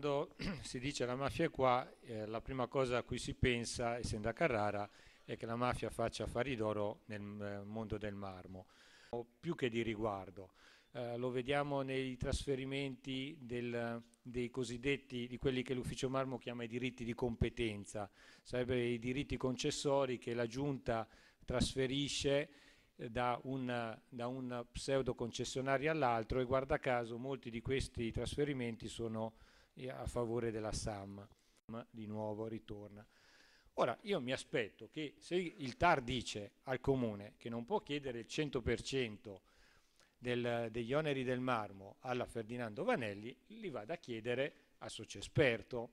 Quando si dice la mafia è qua, eh, la prima cosa a cui si pensa, essendo a Carrara, è che la mafia faccia affari d'oro nel eh, mondo del marmo, o più che di riguardo. Eh, lo vediamo nei trasferimenti del, dei cosiddetti, di quelli che l'ufficio marmo chiama i diritti di competenza, sarebbero i diritti concessori che la giunta trasferisce eh, da un, da un pseudo concessionario all'altro e guarda caso molti di questi trasferimenti sono a favore della SAM, di nuovo ritorna. Ora, io mi aspetto che se il TAR dice al Comune che non può chiedere il 100% del, degli oneri del marmo alla Ferdinando Vanelli, li vada a chiedere a esperto.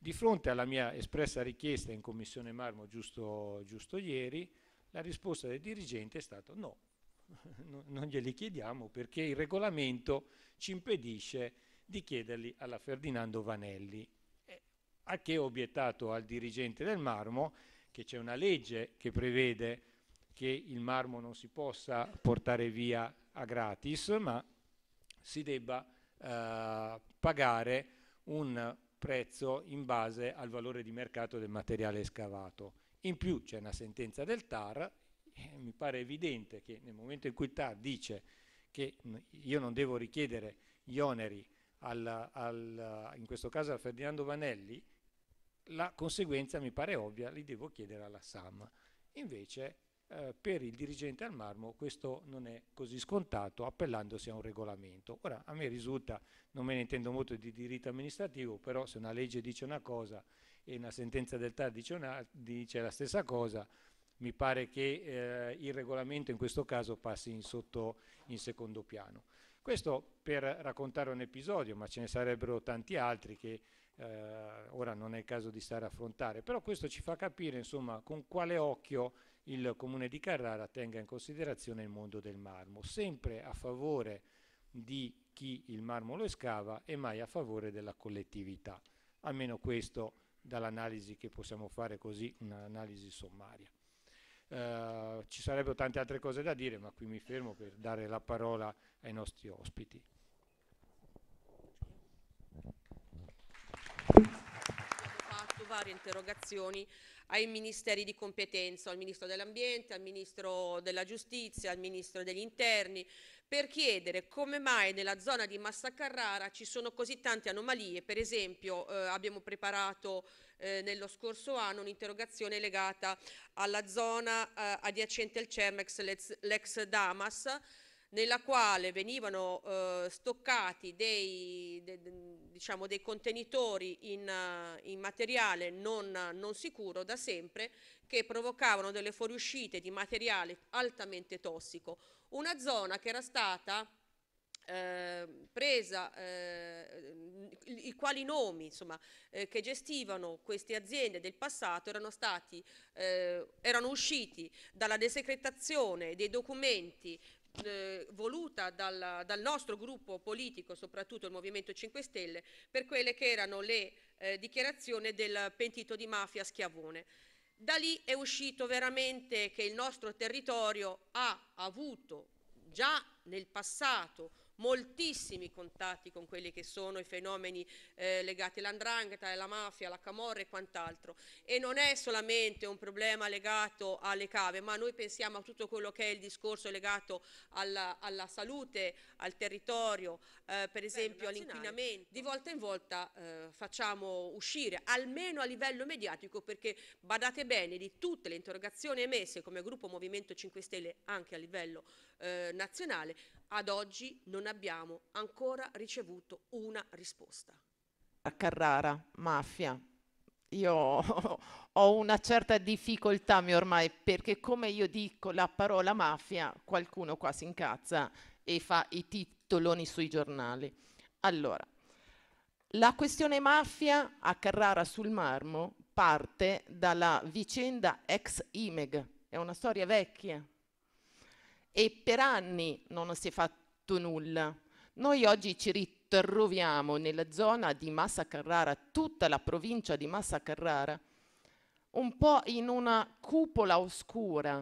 Di fronte alla mia espressa richiesta in Commissione Marmo giusto, giusto ieri, la risposta del dirigente è stata no, non glieli chiediamo perché il regolamento ci impedisce di chiederli alla Ferdinando Vanelli, eh, a che ho obiettato al dirigente del marmo che c'è una legge che prevede che il marmo non si possa portare via a gratis, ma si debba eh, pagare un prezzo in base al valore di mercato del materiale scavato. In più c'è una sentenza del TAR, eh, mi pare evidente che nel momento in cui il TAR dice che io non devo richiedere gli oneri al, al, in questo caso a Ferdinando Vanelli, la conseguenza mi pare ovvia, li devo chiedere alla SAM. Invece eh, per il dirigente al marmo questo non è così scontato appellandosi a un regolamento. Ora a me risulta, non me ne intendo molto di diritto amministrativo, però se una legge dice una cosa e una sentenza del TAR dice, una, dice la stessa cosa, mi pare che eh, il regolamento in questo caso passi in, sotto, in secondo piano. Questo per raccontare un episodio, ma ce ne sarebbero tanti altri che eh, ora non è il caso di stare a affrontare, però questo ci fa capire insomma, con quale occhio il comune di Carrara tenga in considerazione il mondo del marmo, sempre a favore di chi il marmo lo escava e mai a favore della collettività. Almeno questo dall'analisi che possiamo fare così, un'analisi sommaria. Eh, ci sarebbero tante altre cose da dire, ma qui mi fermo per dare la parola ai nostri ospiti. varie interrogazioni ai ministeri di competenza, al ministro dell'ambiente, al ministro della giustizia, al ministro degli interni, per chiedere come mai nella zona di Massa Carrara ci sono così tante anomalie. Per esempio eh, abbiamo preparato eh, nello scorso anno un'interrogazione legata alla zona eh, adiacente al Cermex, l'ex Damas, nella quale venivano eh, stoccati dei, de, de, diciamo, dei contenitori in, eh, in materiale non, non, sicuro da sempre che provocavano delle fuoriuscite di materiale altamente tossico. Una zona che era stata eh, presa, eh, i, quali nomi insomma, eh, che gestivano queste aziende del passato erano, stati, eh, erano usciti dalla desecretazione dei documenti eh, voluta dal, dal, nostro gruppo politico, soprattutto il Movimento 5 Stelle, per quelle che erano le eh, dichiarazioni del pentito di mafia Schiavone. Da lì è uscito veramente che il nostro territorio ha avuto già nel passato moltissimi contatti con quelli che sono i fenomeni eh, legati all'andrangheta, alla mafia, alla camorra e quant'altro. E non è solamente un problema legato alle cave, ma noi pensiamo a tutto quello che è il discorso legato alla, alla salute, al territorio, eh, per esempio all'inquinamento. Di volta in volta eh, facciamo uscire, almeno a livello mediatico, perché badate bene di tutte le interrogazioni emesse come gruppo Movimento 5 Stelle anche a livello eh, nazionale, ad oggi non abbiamo ancora ricevuto una risposta. A Carrara, mafia. Io ho una certa difficoltà mi ormai perché come io dico la parola mafia, qualcuno qua si incazza e fa i titoloni sui giornali. Allora, la questione mafia a Carrara sul Marmo parte dalla vicenda ex IMEG, è una storia vecchia, e per anni non si è fatto nulla. Noi oggi ci ritroviamo nella zona di Massa Carrara, tutta la provincia di Massa Carrara, un po' in una cupola oscura,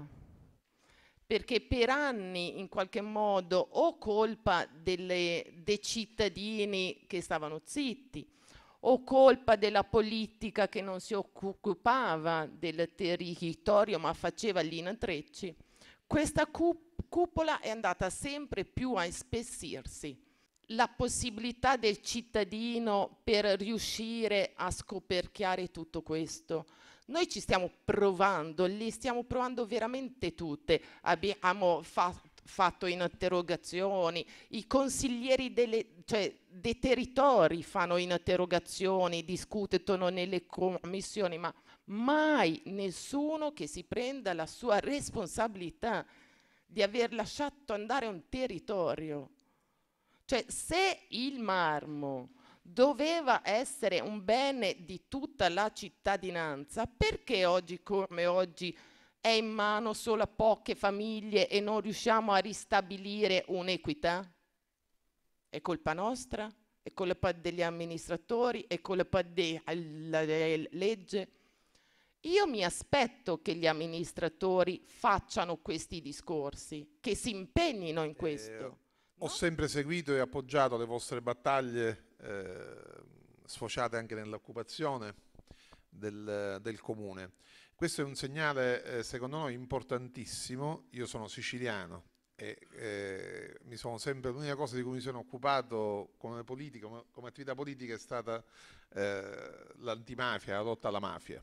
perché per anni in qualche modo o colpa delle, dei cittadini che stavano zitti, o colpa della politica che non si occupava del territorio ma faceva lì in intrecci, questa cupola cupola è andata sempre più a ispessirsi. La possibilità del cittadino per riuscire a scoperchiare tutto questo. Noi ci stiamo provando, li stiamo provando veramente tutte. Abbiamo fa- fatto interrogazioni, i consiglieri delle, cioè, dei territori fanno interrogazioni, discutono nelle commissioni, ma mai nessuno che si prenda la sua responsabilità di aver lasciato andare un territorio. Cioè, se il marmo doveva essere un bene di tutta la cittadinanza, perché oggi come oggi è in mano solo a poche famiglie e non riusciamo a ristabilire un'equità? È colpa nostra? È colpa degli amministratori? È colpa della legge? Io mi aspetto che gli amministratori facciano questi discorsi, che si impegnino in eh, questo. Eh, no? Ho sempre seguito e appoggiato le vostre battaglie, eh, sfociate anche nell'occupazione del, del, comune. Questo è un segnale, eh, secondo noi, importantissimo. Io sono siciliano e eh, mi sono sempre, l'unica cosa di cui mi sono occupato come, politica, come, come attività politica è stata eh, l'antimafia, la lotta alla mafia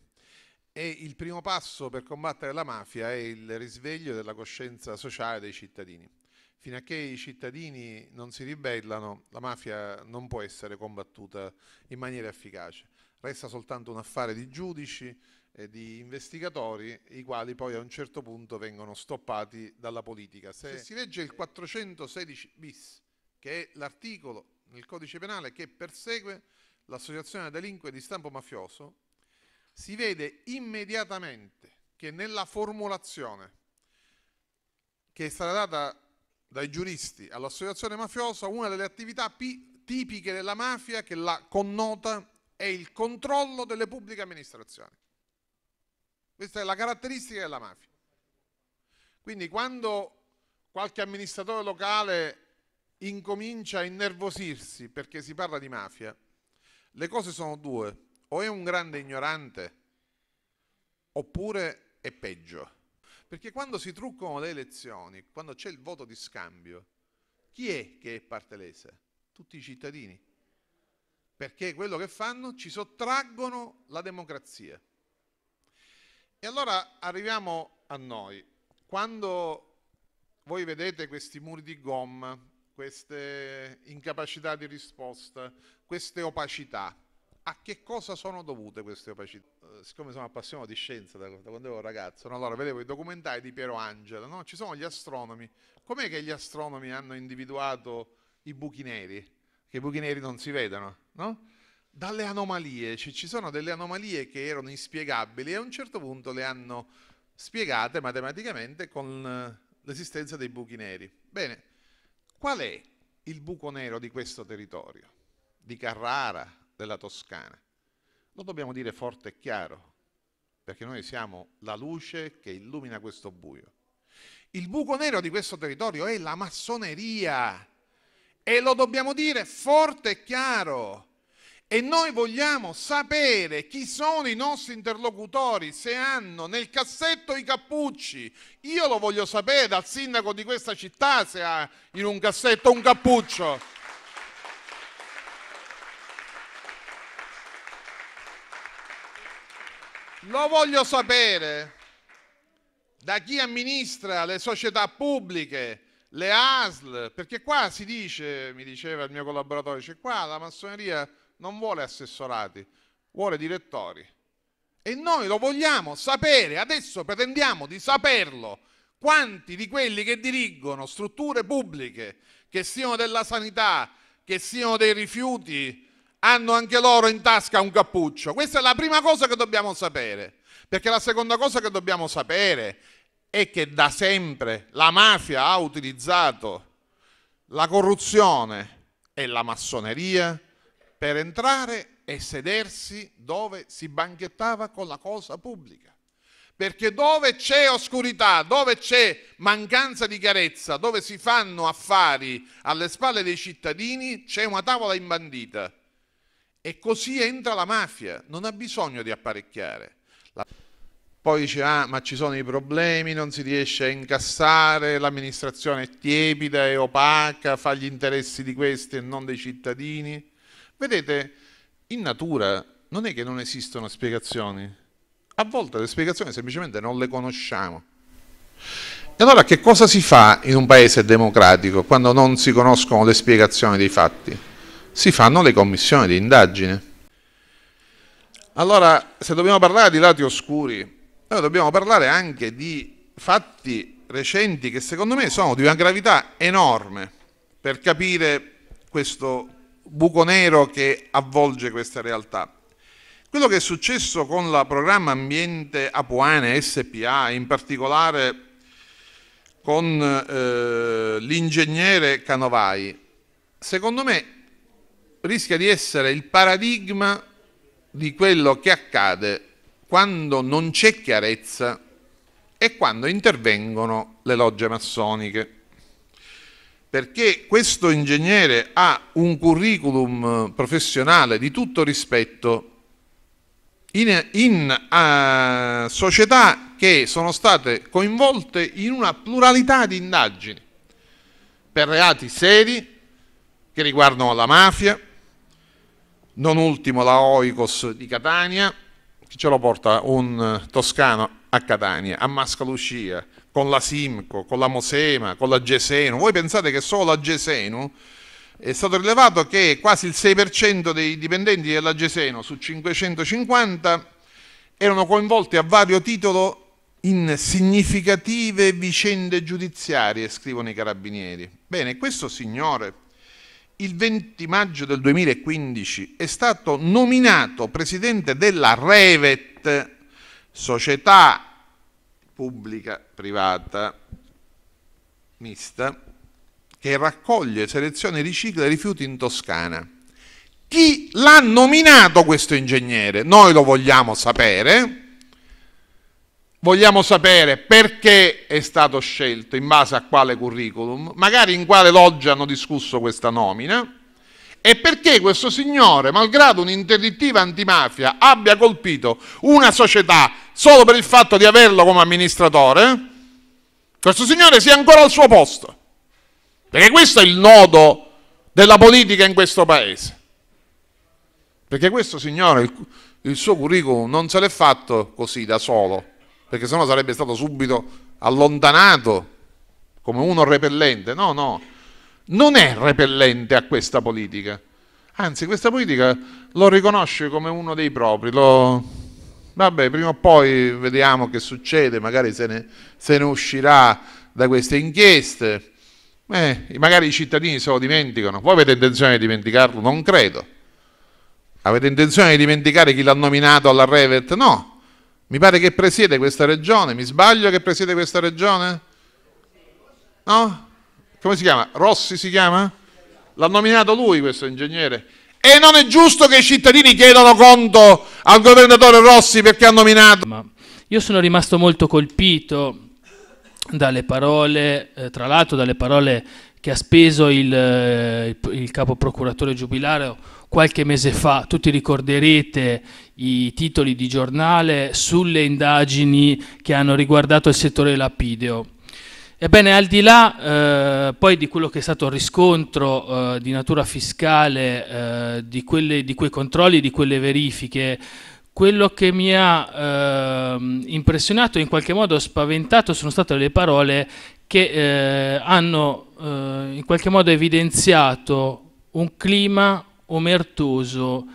e il primo passo per combattere la mafia è il risveglio della coscienza sociale dei cittadini. Fino a che i cittadini non si ribellano, la mafia non può essere combattuta in maniera efficace. Resta soltanto un affare di giudici e di investigatori, i quali poi a un certo punto vengono stoppati dalla politica. Se si legge il 416 bis, che è l'articolo nel codice penale che persegue l'associazione a delinque di stampo mafioso, si vede immediatamente che nella formulazione che è stata data dai giuristi all'associazione mafiosa, una delle attività tipiche della mafia che la connota è il controllo delle pubbliche amministrazioni. Questa è la caratteristica della mafia. Quindi quando qualche amministratore locale incomincia a innervosirsi perché si parla di mafia, le cose sono due o è un grande ignorante oppure è peggio. Perché quando si truccano le elezioni, quando c'è il voto di scambio, chi è che è parte lesa? Tutti i cittadini. Perché quello che fanno ci sottraggono la democrazia. E allora arriviamo a noi. Quando voi vedete questi muri di gomma, queste incapacità di risposta, queste opacità, a che cosa sono dovute queste opacità? Eh, siccome sono appassionato di scienza da, quando ero ragazzo, no? allora vedevo i documentari di Piero Angela, no? ci sono gli astronomi. Com'è che gli astronomi hanno individuato i buchi neri? Che i buchi neri non si vedono, no? Dalle anomalie, ci, ci sono delle anomalie che erano inspiegabili e a un certo punto le hanno spiegate matematicamente con eh, l'esistenza dei buchi neri. Bene, qual è il buco nero di questo territorio? Di Carrara, della Toscana. Lo dobbiamo dire forte e chiaro, perché noi siamo la luce che illumina questo buio. Il buco nero di questo territorio è la massoneria e lo dobbiamo dire forte e chiaro. E noi vogliamo sapere chi sono i nostri interlocutori, se hanno nel cassetto i cappucci. Io lo voglio sapere dal sindaco di questa città se ha in un cassetto un cappuccio. Lo voglio sapere da chi amministra le società pubbliche, le ASL, perché qua si dice, mi diceva il mio collaboratore, cioè qua la massoneria non vuole assessorati, vuole direttori. E noi lo vogliamo sapere, adesso pretendiamo di saperlo. Quanti di quelli che dirigono strutture pubbliche, che siano della sanità, che siano dei rifiuti, hanno anche loro in tasca un cappuccio. Questa è la prima cosa che dobbiamo sapere, perché la seconda cosa che dobbiamo sapere è che da sempre la mafia ha utilizzato la corruzione e la massoneria per entrare e sedersi dove si banchettava con la cosa pubblica. Perché dove c'è oscurità, dove c'è mancanza di chiarezza, dove si fanno affari alle spalle dei cittadini, c'è una tavola imbandita e così entra la mafia, non ha bisogno di apparecchiare. La... Poi dice, ah, ma ci sono i problemi, non si riesce a incassare, l'amministrazione è tiepida, e opaca, fa gli interessi di questi e non dei cittadini. Vedete, in natura non è che non esistono spiegazioni, a volte le spiegazioni semplicemente non le conosciamo. E allora che cosa si fa in un paese democratico quando non si conoscono le spiegazioni dei fatti? si fanno le commissioni di indagine. Allora, se dobbiamo parlare di lati oscuri, noi dobbiamo parlare anche di fatti recenti che secondo me sono di una gravità enorme per capire questo buco nero che avvolge questa realtà. Quello che è successo con la programma Ambiente Apuane SPA, in particolare con eh, l'ingegnere Canovai, secondo me rischia di essere il paradigma di quello che accade quando non c'è chiarezza e quando intervengono le logge massoniche. Perché questo ingegnere ha un curriculum professionale di tutto rispetto in, in uh, società che sono state coinvolte in una pluralità di indagini per reati seri che riguardano la mafia, non ultimo la Oikos di Catania, che ce lo porta un eh, toscano a Catania, a Mascalucia, con la Simco, con la Mosema, con la Gesenu. Voi pensate che solo la Gesenu è stato rilevato che quasi il 6% dei dipendenti della Gesenu su 550 erano coinvolti a vario titolo in significative vicende giudiziarie, scrivono i carabinieri. Bene, questo signore il 20 maggio del 2015 è stato nominato presidente della Revet, società pubblica privata mista, che raccoglie, seleziona e ricicla rifiuti in Toscana. Chi l'ha nominato questo ingegnere? Noi lo vogliamo sapere Vogliamo sapere perché è stato scelto, in base a quale curriculum, magari in quale loggia hanno discusso questa nomina e perché questo signore, malgrado un'interdittiva antimafia, abbia colpito una società solo per il fatto di averlo come amministratore, questo signore sia ancora al suo posto. Perché questo è il nodo della politica in questo paese. Perché questo signore, il, il suo curriculum non se l'è fatto così da solo perché sennò sarebbe stato subito allontanato come uno repellente. No, no, non è repellente a questa politica. Anzi, questa politica lo riconosce come uno dei propri. Lo... Vabbè, prima o poi vediamo che succede, magari se ne, se ne uscirà da queste inchieste. Eh, magari i cittadini se lo dimenticano. Voi avete intenzione di dimenticarlo? Non credo. Avete intenzione di dimenticare chi l'ha nominato alla Revet? No. Mi pare che presiede questa regione, mi sbaglio che presiede questa regione? No? Come si chiama? Rossi si chiama? L'ha nominato lui questo ingegnere. E non è giusto che i cittadini chiedano conto al governatore Rossi perché ha nominato. Ma io sono rimasto molto colpito dalle parole, eh, tra l'altro dalle parole che ha speso il, eh, il, capo procuratore giubilare qualche mese fa, tutti ricorderete i titoli di giornale sulle indagini che hanno riguardato il settore lapideo. Ebbene, al di là eh, poi di quello che è stato il riscontro eh, di natura fiscale, eh, di, quelle, di, quei controlli, di quelle verifiche, quello che mi ha ehm, impressionato e in qualche modo spaventato sono state le parole che eh, hanno eh, in qualche modo evidenziato un clima omertoso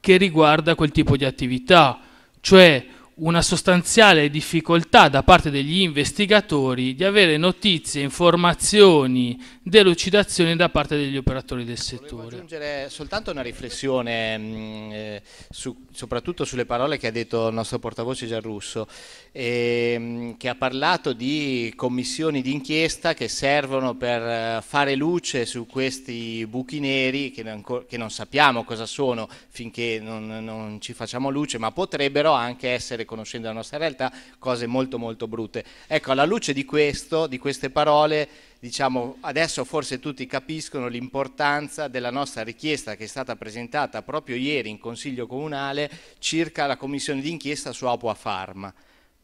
che riguarda quel tipo di attività, cioè una sostanziale difficoltà da parte degli investigatori di avere notizie, informazioni, delucidazioni da parte degli operatori del settore. Volevo aggiungere soltanto una riflessione, mh, eh, su, soprattutto sulle parole che ha detto il nostro portavoce Gianrusso, e, ehm, che ha parlato di commissioni d'inchiesta che servono per eh, fare luce su questi buchi neri che non, che non sappiamo cosa sono finché non, non ci facciamo luce, ma potrebbero anche essere conoscendo la nostra realtà, cose molto molto brutte. Ecco, alla luce di questo, di queste parole, diciamo, adesso forse tutti capiscono l'importanza della nostra richiesta che è stata presentata proprio ieri in Consiglio Comunale circa la commissione d'inchiesta su Apua Pharma,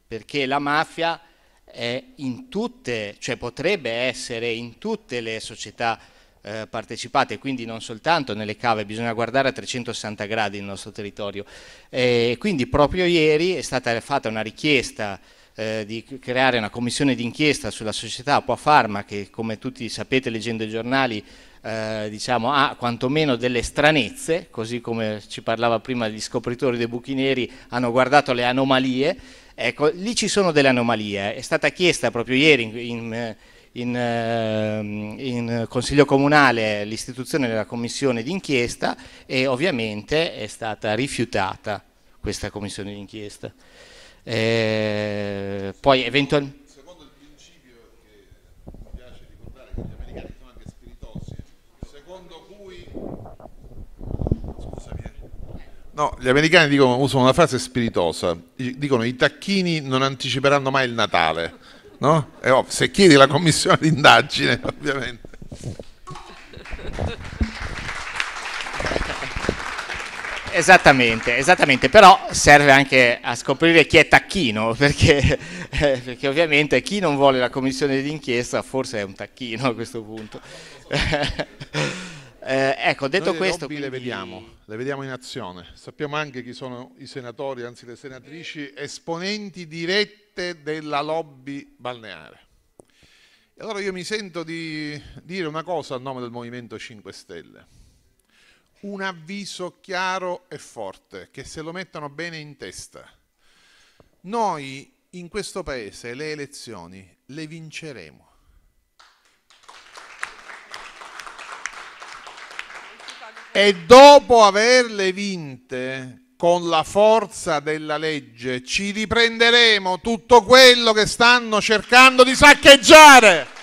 perché la mafia è in tutte, cioè potrebbe essere in tutte le società eh, partecipate, quindi non soltanto nelle cave, bisogna guardare a 360 gradi il nostro territorio. Eh, quindi proprio ieri è stata fatta una richiesta eh, di creare una commissione d'inchiesta sulla società Aquafarma che come tutti sapete leggendo i giornali eh, diciamo, ha quantomeno delle stranezze, così come ci parlava prima gli scopritori dei buchi neri hanno guardato le anomalie, ecco, lì ci sono delle anomalie, è stata chiesta proprio ieri in, in eh, in, ehm, in Consiglio Comunale l'istituzione della commissione d'inchiesta e ovviamente è stata rifiutata questa commissione d'inchiesta. Eh, poi eventualmente... Secondo il principio che mi piace ricordare che gli americani sono anche spiritosi, secondo cui... Eh. No, gli americani dicono, usano una frase spiritosa, dicono i tacchini non anticiperanno mai il Natale. No? Ovvio, se chiedi la commissione d'indagine, ovviamente. Esattamente, esattamente, però serve anche a scoprire chi è tacchino, perché, eh, perché ovviamente chi non vuole la commissione d'inchiesta forse è un tacchino a questo punto. Eh, ecco, detto Noi questo... Quindi... Le vediamo, le vediamo in azione. Sappiamo anche chi sono i senatori, anzi le senatrici, esponenti diretti sette della lobby balneare. E allora io mi sento di dire una cosa a nome del Movimento 5 Stelle. Un avviso chiaro e forte, che se lo mettono bene in testa. Noi in questo Paese le elezioni le vinceremo. E dopo averle vinte, con la forza della legge ci riprenderemo tutto quello che stanno cercando di saccheggiare.